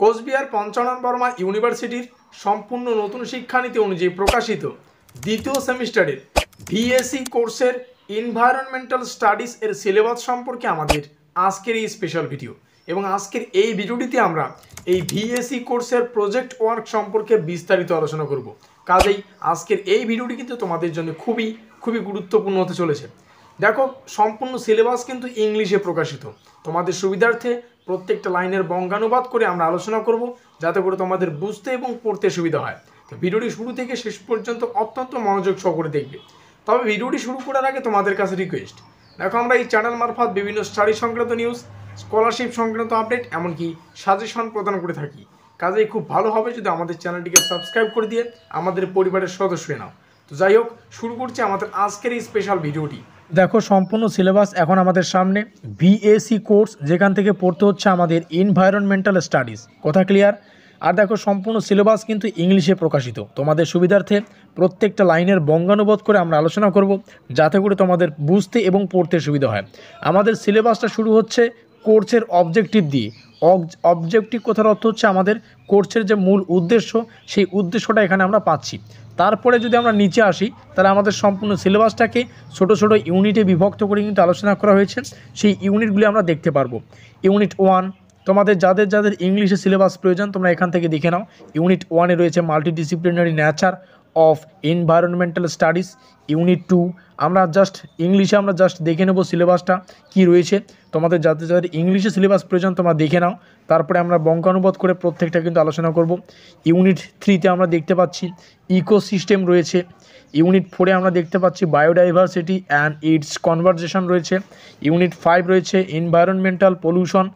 কোচবিহার পঞ্চানন বর্মা ইউনিভার্সিটির সম্পূর্ণ নতুন শিক্ষানীতি অনুযায়ী প্রকাশিত দ্বিতীয় সেমিস্টারের ভিএসি কোর্সের এনভায়রনমেন্টাল স্টাডিজ এর সিলেবাস সম্পর্কে আমাদের আজকের এই স্পেশাল ভিডিও এবং আজকের এই ভিডিওটিতে আমরা এই ভিএসি কোর্সের প্রজেক্ট ওয়ার্ক সম্পর্কে বিস্তারিত আলোচনা করব কাজেই আজকের এই ভিডিওটি কিন্তু তোমাদের জন্য খুবই খুবই গুরুত্বপূর্ণ হতে চলেছে দেখো সম্পূর্ণ সিলেবাস কিন্তু ইংলিশে প্রকাশিত তোমাদের সুবিধার্থে প্রত্যেকটা লাইনের বঙ্গানুবাদ করে আমরা আলোচনা করব যাতে করে তোমাদের বুঝতে এবং পড়তে সুবিধা হয় তো ভিডিওটি শুরু থেকে শেষ পর্যন্ত অত্যন্ত মনোযোগ সহকারে দেখবে তবে ভিডিওটি শুরু করার আগে তোমাদের কাছে রিকোয়েস্ট দেখো আমরা এই চ্যানেল মারফত বিভিন্ন স্টাডি সংক্রান্ত নিউজ স্কলারশিপ সংক্রান্ত আপডেট এমনকি সাজেশন প্রদান করে থাকি কাজেই খুব ভালো হবে যদি আমাদের চ্যানেলটিকে সাবস্ক্রাইব করে দিয়ে আমাদের পরিবারের সদস্য নাও তো যাই হোক শুরু করছি আমাদের আজকের এই স্পেশাল ভিডিওটি দেখো সম্পূর্ণ সিলেবাস এখন আমাদের সামনে বিএসি কোর্স যেখান থেকে পড়তে হচ্ছে আমাদের এনভায়রনমেন্টাল স্টাডিজ কথা ক্লিয়ার আর দেখো সম্পূর্ণ সিলেবাস কিন্তু ইংলিশে প্রকাশিত তোমাদের সুবিধার্থে প্রত্যেকটা লাইনের বঙ্গানুবোধ করে আমরা আলোচনা করব যাতে করে তোমাদের বুঝতে এবং পড়তে সুবিধা হয় আমাদের সিলেবাসটা শুরু হচ্ছে কোর্সের অবজেক্টিভ দিয়ে অবজেক্টিভ কথার অর্থ হচ্ছে আমাদের কোর্সের যে মূল উদ্দেশ্য সেই উদ্দেশ্যটা এখানে আমরা পাচ্ছি তারপরে যদি আমরা নিচে আসি তাহলে আমাদের সম্পূর্ণ সিলেবাসটাকে ছোট ছোট ইউনিটে বিভক্ত করে কিন্তু আলোচনা করা হয়েছে সেই ইউনিটগুলি আমরা দেখতে পারবো ইউনিট ওয়ান তোমাদের যাদের যাদের ইংলিশে সিলেবাস প্রয়োজন তোমরা এখান থেকে দেখে নাও ইউনিট ওয়ানে রয়েছে multidisciplinary nature of environmental studies unit two আমরা জাস্ট ইংলিশে আমরা জাস্ট দেখে নেব সিলেবাসটা কি রয়েছে তোমাদের যাতে যাদের ইংলিশে সিলেবাস প্রয়োজন তোমরা দেখে নাও তারপরে আমরা বঙ্কানুবাদ করে প্রত্যেকটা কিন্তু আলোচনা করব ইউনিট থ্রিতে আমরা দেখতে পাচ্ছি ইকোসিস্টেম রয়েছে ইউনিট ফোরে আমরা দেখতে পাচ্ছি বায়োডাইভার্সিটি অ্যান্ড ইটস কনভারজেশন রয়েছে ইউনিট ফাইভ রয়েছে এনভায়রনমেন্টাল পলিউশন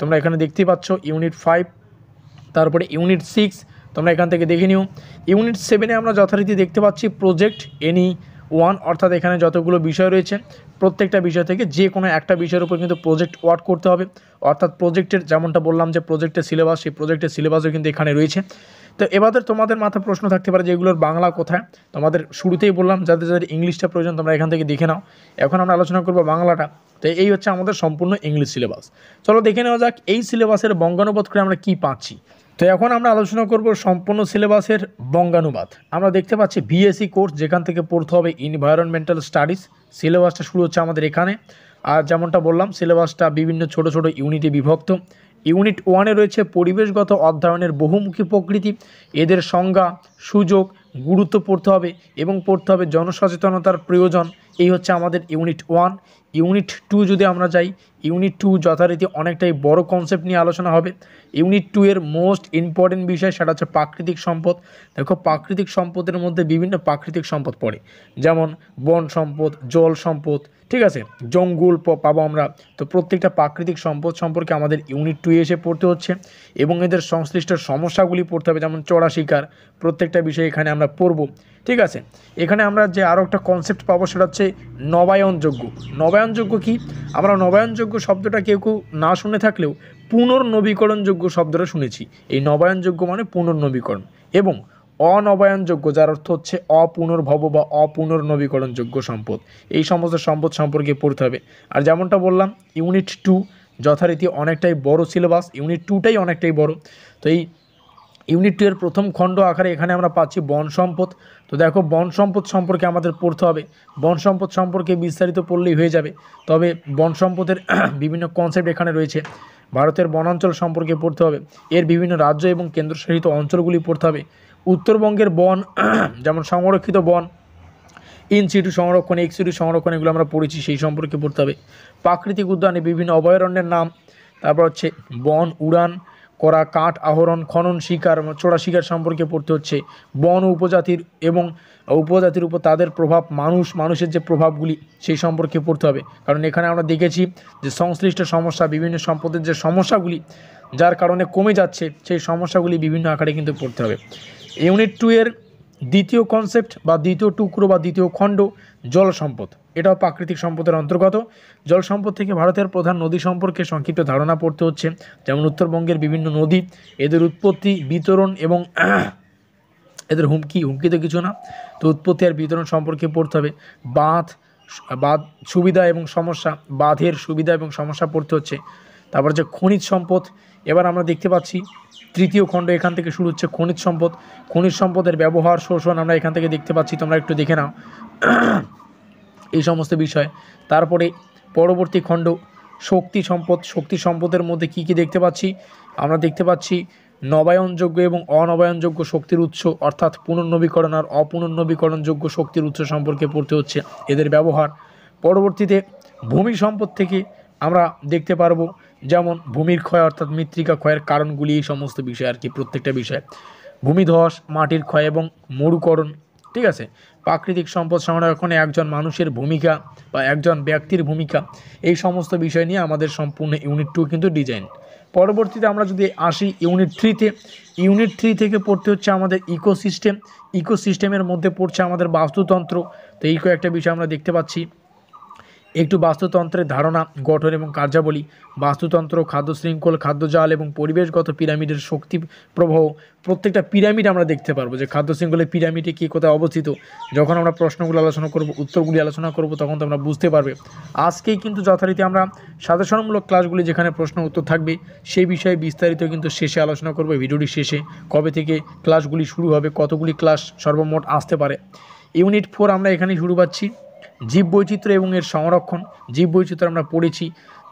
তোমরা এখানে দেখতেই পাচ্ছ ইউনিট ফাইভ তারপরে ইউনিট সিক্স তোমরা এখান থেকে দেখে নিও ইউনিট সেভেনে আমরা যথারীতি দেখতে পাচ্ছি প্রজেক্ট এনি ওয়ান অর্থাৎ এখানে যতগুলো বিষয় রয়েছে প্রত্যেকটা বিষয় থেকে যে কোনো একটা বিষয়ের উপর কিন্তু প্রজেক্ট ওয়ার্ক করতে হবে অর্থাৎ প্রজেক্টের যেমনটা বললাম যে প্রজেক্টের সিলেবাস সেই প্রজেক্টের সিলেবাসও কিন্তু এখানে রয়েছে তো এবারে তোমাদের মাথায় প্রশ্ন থাকতে পারে যে এগুলোর বাংলা কোথায় তোমাদের শুরুতেই বললাম যাদের যাদের ইংলিশটা প্রয়োজন তোমরা এখান থেকে দেখে নাও এখন আমরা আলোচনা করবো বাংলাটা তো এই হচ্ছে আমাদের সম্পূর্ণ ইংলিশ সিলেবাস চলো দেখে নেওয়া যাক এই সিলেবাসের বঙ্গানুবাদ করে আমরা কি পাচ্ছি তো এখন আমরা আলোচনা করব সম্পূর্ণ সিলেবাসের বঙ্গানুবাদ আমরা দেখতে পাচ্ছি বিএসসি কোর্স e যেখান থেকে পড়তে হবে ইনভায়রনমেন্টাল স্টাডিজ সিলেবাসটা শুরু হচ্ছে আমাদের এখানে আর যেমনটা বললাম সিলেবাসটা বিভিন্ন ছোট ছোট ইউনিটে বিভক্ত ইউনিট ওয়ানে রয়েছে পরিবেশগত অধ্যয়নের বহুমুখী প্রকৃতি এদের সংজ্ঞা সুযোগ গুরুত্ব পড়তে হবে এবং পড়তে হবে জনসচেতনতার প্রয়োজন এই হচ্ছে আমাদের ইউনিট ওয়ান ইউনিট টু যদি আমরা যাই ইউনিট টু যথারীতি অনেকটাই বড় কনসেপ্ট নিয়ে আলোচনা হবে ইউনিট টু এর মোস্ট ইম্পর্টেন্ট বিষয় সেটা হচ্ছে প্রাকৃতিক সম্পদ দেখো প্রাকৃতিক সম্পদের মধ্যে বিভিন্ন প্রাকৃতিক সম্পদ পড়ে যেমন বন সম্পদ জল সম্পদ ঠিক আছে জঙ্গল পাবো আমরা তো প্রত্যেকটা প্রাকৃতিক সম্পদ সম্পর্কে আমাদের ইউনিট টু এসে পড়তে হচ্ছে এবং এদের সংশ্লিষ্ট সমস্যাগুলি পড়তে হবে যেমন চড়া শিকার প্রত্যেকটা বিষয় এখানে আমরা পড়বো ঠিক আছে এখানে আমরা যে আরও একটা কনসেপ্ট পাবো সেটা হচ্ছে নবায়নযোগ্য নবায়নযোগ্য কি আমরা নবায়নযোগ্য শব্দটা কেউ কেউ না শুনে থাকলেও পুনর্নবীকরণযোগ্য শব্দটা শুনেছি এই নবায়নযোগ্য মানে পুনর্নবীকরণ এবং অনবায়নযোগ্য যার অর্থ হচ্ছে অপুনর্ভব বা অপুনর্নবীকরণযোগ্য সম্পদ এই সমস্ত সম্পদ সম্পর্কে পড়তে হবে আর যেমনটা বললাম ইউনিট টু যথারীতি অনেকটাই বড় সিলেবাস ইউনিট টুটাই অনেকটাই বড় তো এই ইউনিট টু এর প্রথম খণ্ড আকারে এখানে আমরা পাচ্ছি বন সম্পদ তো দেখো বন সম্পদ সম্পর্কে আমাদের পড়তে হবে বন সম্পদ সম্পর্কে বিস্তারিত পড়লেই হয়ে যাবে তবে বন সম্পদের বিভিন্ন কনসেপ্ট এখানে রয়েছে ভারতের বনাঞ্চল সম্পর্কে পড়তে হবে এর বিভিন্ন রাজ্য এবং কেন্দ্রশাসিত অঞ্চলগুলি পড়তে হবে উত্তরবঙ্গের বন যেমন সংরক্ষিত বন ইনসিটু সংরক্ষণ এক্সিটু সংরক্ষণ এগুলো আমরা পড়েছি সেই সম্পর্কে পড়তে হবে প্রাকৃতিক উদ্যানে বিভিন্ন অভয়ারণ্যের নাম তারপর হচ্ছে বন উড়ান করা কাঠ আহরণ খনন শিকার চোরা শিকার সম্পর্কে পড়তে হচ্ছে বন উপজাতির এবং উপজাতির উপর তাদের প্রভাব মানুষ মানুষের যে প্রভাবগুলি সেই সম্পর্কে পড়তে হবে কারণ এখানে আমরা দেখেছি যে সংশ্লিষ্ট সমস্যা বিভিন্ন সম্পদের যে সমস্যাগুলি যার কারণে কমে যাচ্ছে সেই সমস্যাগুলি বিভিন্ন আকারে কিন্তু পড়তে হবে ইউনিট টু এর দ্বিতীয় কনসেপ্ট বা দ্বিতীয় টুকরো বা দ্বিতীয় খণ্ড জল সম্পদ এটাও প্রাকৃতিক সম্পদের অন্তর্গত জল সম্পদ থেকে ভারতের প্রধান নদী সম্পর্কে সংক্ষিপ্ত ধারণা পড়তে হচ্ছে যেমন উত্তরবঙ্গের বিভিন্ন নদী এদের উৎপত্তি বিতরণ এবং এদের হুমকি হুমকি তো কিছু না তো উৎপত্তি আর বিতরণ সম্পর্কে পড়তে হবে বাঁধ বাঁধ সুবিধা এবং সমস্যা বাঁধের সুবিধা এবং সমস্যা পড়তে হচ্ছে তারপর যে খনিজ সম্পদ এবার আমরা দেখতে পাচ্ছি তৃতীয় খণ্ড এখান থেকে শুরু হচ্ছে খনিজ সম্পদ খনিজ সম্পদের ব্যবহার শোষণ আমরা এখান থেকে দেখতে পাচ্ছি তোমরা একটু দেখে নাও এই সমস্ত বিষয় তারপরে পরবর্তী খণ্ড শক্তি সম্পদ শক্তি সম্পদের মধ্যে কি কি দেখতে পাচ্ছি আমরা দেখতে পাচ্ছি নবায়নযোগ্য এবং অনবায়নযোগ্য শক্তির উৎস অর্থাৎ পুনর্নবীকরণ আর অপুনর্নবীকরণযোগ্য শক্তির উৎস সম্পর্কে পড়তে হচ্ছে এদের ব্যবহার পরবর্তীতে ভূমি সম্পদ থেকে আমরা দেখতে পারবো যেমন ভূমির ক্ষয় অর্থাৎ মৃত্তিকা ক্ষয়ের কারণগুলি এই সমস্ত বিষয় আর কি প্রত্যেকটা বিষয় ভূমিধস মাটির ক্ষয় এবং মরুকরণ ঠিক আছে প্রাকৃতিক সম্পদ সংরক্ষণে একজন মানুষের ভূমিকা বা একজন ব্যক্তির ভূমিকা এই সমস্ত বিষয় নিয়ে আমাদের সম্পূর্ণ ইউনিট টু কিন্তু ডিজাইন পরবর্তীতে আমরা যদি আসি ইউনিট থ্রিতে ইউনিট থ্রি থেকে পড়তে হচ্ছে আমাদের ইকোসিস্টেম ইকোসিস্টেমের মধ্যে পড়ছে আমাদের বাস্তুতন্ত্র তো এই কয়েকটা বিষয় আমরা দেখতে পাচ্ছি একটু বাস্তুতন্ত্রের ধারণা গঠন এবং কার্যাবলী বাস্তুতন্ত্র খাদ্য শৃঙ্খল খাদ্যজাল এবং পরিবেশগত পিরামিডের শক্তি প্রবাহ প্রত্যেকটা পিরামিড আমরা দেখতে পারবো যে খাদ্য শৃঙ্খলের পিরামিডে কী কোথায় অবস্থিত যখন আমরা প্রশ্নগুলো আলোচনা করব উত্তরগুলি আলোচনা করব তখন তো আমরা বুঝতে পারবে আজকেই কিন্তু যথারীতি আমরা সাধারণমূলক ক্লাসগুলি যেখানে প্রশ্ন উত্তর থাকবে সেই বিষয়ে বিস্তারিত কিন্তু শেষে আলোচনা করবো ভিডিওটি শেষে কবে থেকে ক্লাসগুলি শুরু হবে কতগুলি ক্লাস সর্বমোট আসতে পারে ইউনিট ফোর আমরা এখানেই শুরু পাচ্ছি জীববৈচিত্র্য এবং এর সংরক্ষণ জীববৈচিত্র্য আমরা পড়েছি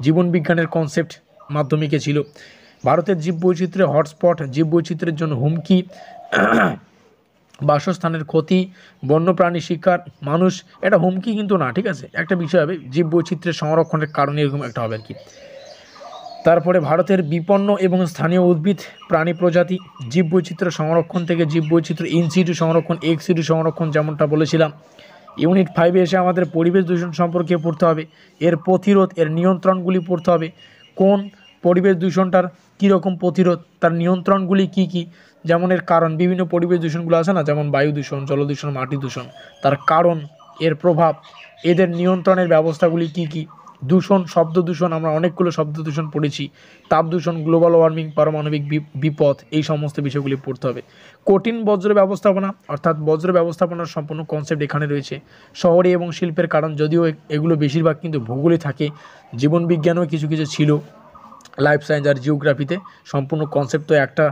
জীবনবিজ্ঞানের কনসেপ্ট মাধ্যমিকে ছিল ভারতের জীববৈচিত্র্যের হটস্পট জীববৈচিত্র্যের জন্য হুমকি বাসস্থানের ক্ষতি বন্যপ্রাণী শিকার মানুষ এটা হুমকি কিন্তু না ঠিক আছে একটা বিষয় হবে জীববৈচিত্র্যের সংরক্ষণের কারণে এরকম একটা হবে আর কি তারপরে ভারতের বিপন্ন এবং স্থানীয় উদ্ভিদ প্রাণী প্রজাতি জীববৈচিত্র্য সংরক্ষণ থেকে জীববৈচিত্র্য ইনসিটু সংরক্ষণ এক্সিটু সংরক্ষণ যেমনটা বলেছিলাম ইউনিট ফাইভে এসে আমাদের পরিবেশ দূষণ সম্পর্কে পড়তে হবে এর প্রতিরোধ এর নিয়ন্ত্রণগুলি পড়তে হবে কোন পরিবেশ দূষণটার কীরকম প্রতিরোধ তার নিয়ন্ত্রণগুলি কি কি যেমন এর কারণ বিভিন্ন পরিবেশ দূষণগুলো আছে না যেমন বায়ু দূষণ জল দূষণ মাটি দূষণ তার কারণ এর প্রভাব এদের নিয়ন্ত্রণের ব্যবস্থাগুলি কি কী দূষণ শব্দ দূষণ আমরা অনেকগুলো শব্দ দূষণ পড়েছি তাপ দূষণ গ্লোবাল ওয়ার্মিং পারমাণবিক বিপদ এই সমস্ত বিষয়গুলি পড়তে হবে কঠিন বজ্র ব্যবস্থাপনা অর্থাৎ বজ্র ব্যবস্থাপনার সম্পূর্ণ কনসেপ্ট এখানে রয়েছে শহরে এবং শিল্পের কারণ যদিও এগুলো বেশিরভাগ কিন্তু ভূগোলে থাকে জীবনবিজ্ঞানও কিছু কিছু ছিল লাইফ সায়েন্স আর জিওগ্রাফিতে সম্পূর্ণ কনসেপ্ট তো একটা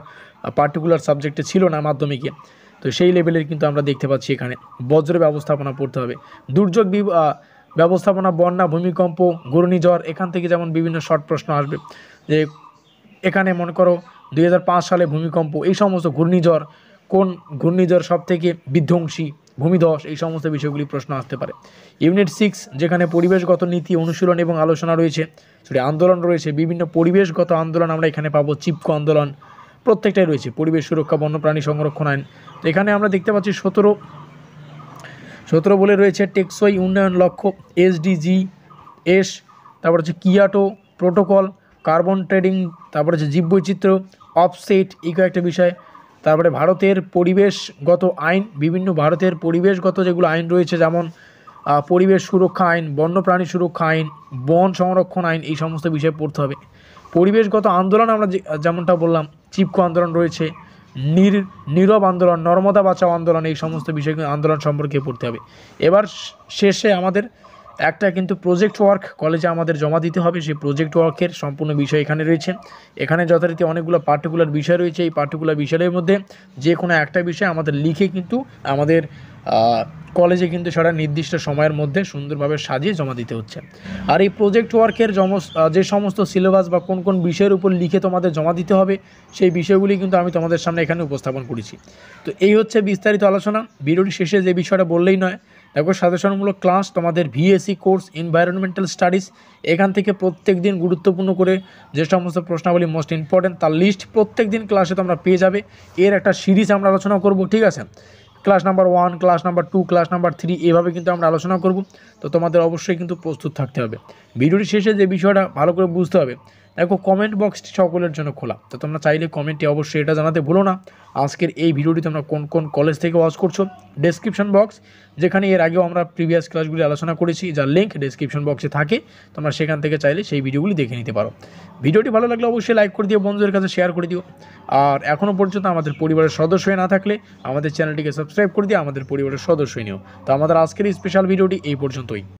পার্টিকুলার সাবজেক্টে ছিল না মাধ্যমিকে তো সেই লেভেলের কিন্তু আমরা দেখতে পাচ্ছি এখানে বজ্র ব্যবস্থাপনা পড়তে হবে দুর্যোগ ব্যবস্থাপনা বন্যা ভূমিকম্প ঘূর্ণিঝড় এখান থেকে যেমন বিভিন্ন শর্ট প্রশ্ন আসবে যে এখানে মনে করো দুই সালে ভূমিকম্প এই সমস্ত ঘূর্ণিঝড় কোন ঘূর্ণিঝড় সব থেকে বিধ্বংসী ভূমিধস এই সমস্ত বিষয়গুলি প্রশ্ন আসতে পারে ইউনিট সিক্স যেখানে পরিবেশগত নীতি অনুশীলন এবং আলোচনা রয়েছে সেটি আন্দোলন রয়েছে বিভিন্ন পরিবেশগত আন্দোলন আমরা এখানে পাবো চিপকো আন্দোলন প্রত্যেকটাই রয়েছে পরিবেশ সুরক্ষা বন্যপ্রাণী সংরক্ষণ আইন এখানে আমরা দেখতে পাচ্ছি সতেরো সতেরো বলে রয়েছে টেকসই উন্নয়ন লক্ষ্য এসডিজি এস তারপর হচ্ছে কিয়াটো প্রোটোকল কার্বন ট্রেডিং তারপর হচ্ছে জীববৈচিত্র্য অফসেট ইকো একটা বিষয় তারপরে ভারতের পরিবেশগত আইন বিভিন্ন ভারতের পরিবেশগত যেগুলো আইন রয়েছে যেমন পরিবেশ সুরক্ষা আইন বন্যপ্রাণী সুরক্ষা আইন বন সংরক্ষণ আইন এই সমস্ত বিষয়ে পড়তে হবে পরিবেশগত আন্দোলন আমরা যেমনটা বললাম চিপকো আন্দোলন রয়েছে নির নীরব আন্দোলন নর্মদা বাঁচাও আন্দোলন এই সমস্ত বিষয় আন্দোলন সম্পর্কে পড়তে হবে এবার শেষে আমাদের একটা কিন্তু প্রজেক্ট ওয়ার্ক কলেজে আমাদের জমা দিতে হবে সেই প্রজেক্ট ওয়ার্কের সম্পূর্ণ বিষয় এখানে রয়েছে এখানে যথারীতি অনেকগুলো পার্টিকুলার বিষয় রয়েছে এই পার্টিকুলার বিষয়ের মধ্যে যে কোনো একটা বিষয় আমাদের লিখে কিন্তু আমাদের কলেজে কিন্তু সেটা নির্দিষ্ট সময়ের মধ্যে সুন্দরভাবে সাজিয়ে জমা দিতে হচ্ছে আর এই প্রজেক্ট ওয়ার্কের যে সমস্ত সিলেবাস বা কোন কোন বিষয়ের উপর লিখে তোমাদের জমা দিতে হবে সেই বিষয়গুলি কিন্তু আমি তোমাদের সামনে এখানে উপস্থাপন করেছি তো এই হচ্ছে বিস্তারিত আলোচনা ভিডিওটি শেষে যে বিষয়টা বললেই নয় দেখো সাজেশনমূলক ক্লাস তোমাদের ভিএসি কোর্স এনভায়রনমেন্টাল স্টাডিজ এখান থেকে প্রত্যেক দিন গুরুত্বপূর্ণ করে যে সমস্ত প্রশ্নাবলী মোস্ট ইম্পর্ট্যান্ট তার লিস্ট প্রত্যেক দিন ক্লাসে তোমরা পেয়ে যাবে এর একটা সিরিজ আমরা আলোচনা করব ঠিক আছে class number one class number two class number three এভাবে কিন্তু আমরা আলোচনা করব তো তোমাদের অবশ্যই কিন্তু প্রস্তুত থাকতে হবে ভিডিওটি শেষে যে বিষয়টা ভালো করে বুঝতে হবে দেখো কমেন্ট বক্সটি সকলের জন্য খোলা তো তোমরা চাইলে কমেন্টে অবশ্যই এটা জানাতে ভুলো না আজকের এই ভিডিওটি তোমরা কোন কোন কলেজ থেকে ওয়াচ করছো ডেসক্রিপশন বক্স যেখানে এর আগেও আমরা প্রিভিয়াস ক্লাসগুলি আলোচনা করেছি যার লিঙ্ক ডেসক্রিপশন বক্সে থাকে তোমরা সেখান থেকে চাইলে সেই ভিডিওগুলি দেখে নিতে পারো ভিডিওটি ভালো লাগলে অবশ্যই লাইক করে দিও বন্ধুদের কাছে শেয়ার করে দিও আর এখনও পর্যন্ত আমাদের পরিবারের সদস্য হয়ে না থাকলে আমাদের চ্যানেলটিকে সাবস্ক্রাইব করে দিয়ে আমাদের পরিবারের সদস্য নিও তো আমাদের আজকের স্পেশাল ভিডিওটি এই পর্যন্তই